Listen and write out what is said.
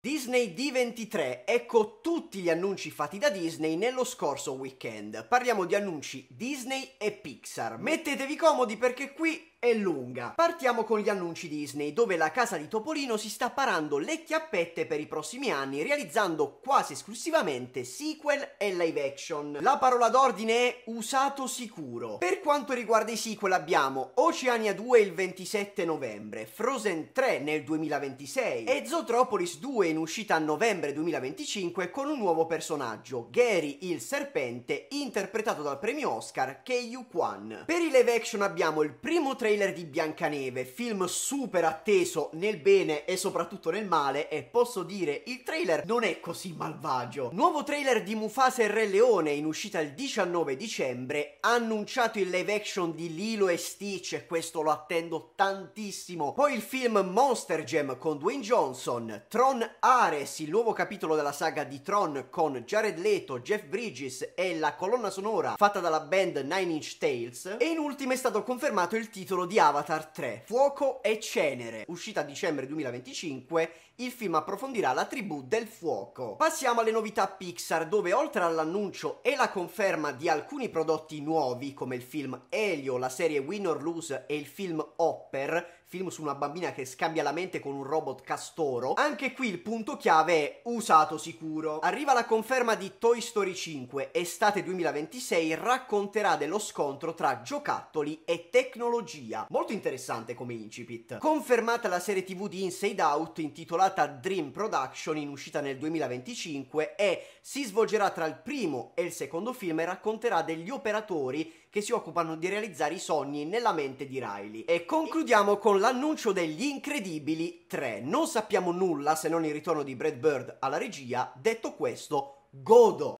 Disney D23, ecco tutti gli annunci fatti da Disney nello scorso weekend. Parliamo di annunci Disney e Pixar. Mettetevi comodi perché qui è lunga. Partiamo con gli annunci Disney, dove la casa di Topolino si sta parando le chiappette per i prossimi anni, realizzando quasi esclusivamente sequel e live action. La parola d'ordine è usato sicuro. Per quanto riguarda i sequel abbiamo Oceania 2 il 27 novembre, Frozen 3 nel 2026 e Zotropolis 2 in uscita a novembre 2025 con un nuovo personaggio, Gary il Serpente, interpretato dal premio Oscar Kei Kwan. Per i live action abbiamo il primo trailer trailer di Biancaneve, film super atteso nel bene e soprattutto nel male e posso dire il trailer non è così malvagio. Nuovo trailer di Mufasa e Re Leone in uscita il 19 dicembre, annunciato il live action di Lilo e Stitch e questo lo attendo tantissimo. Poi il film Monster Jam con Dwayne Johnson, Tron Ares, il nuovo capitolo della saga di Tron con Jared Leto, Jeff Bridges e la colonna sonora fatta dalla band Nine Inch Tales e in ultimo è stato confermato il titolo titolo di Avatar 3, Fuoco e Cenere. Uscita a dicembre 2025, il film approfondirà la tribù del fuoco. Passiamo alle novità Pixar, dove oltre all'annuncio e la conferma di alcuni prodotti nuovi, come il film Elio, la serie Win or Lose e il film Hopper, film su una bambina che scambia la mente con un robot castoro, anche qui il punto chiave è usato sicuro. Arriva la conferma di Toy Story 5, estate 2026, racconterà dello scontro tra giocattoli e tecnologia magia. Molto interessante come incipit. Confermata la serie tv di Inside Out intitolata Dream Production in uscita nel 2025 e si svolgerà tra il primo e il secondo film e racconterà degli operatori che si occupano di realizzare i sogni nella mente di Riley. E concludiamo con l'annuncio degli Incredibili 3. Non sappiamo nulla se non il ritorno di Brad Bird alla regia, detto questo, godo!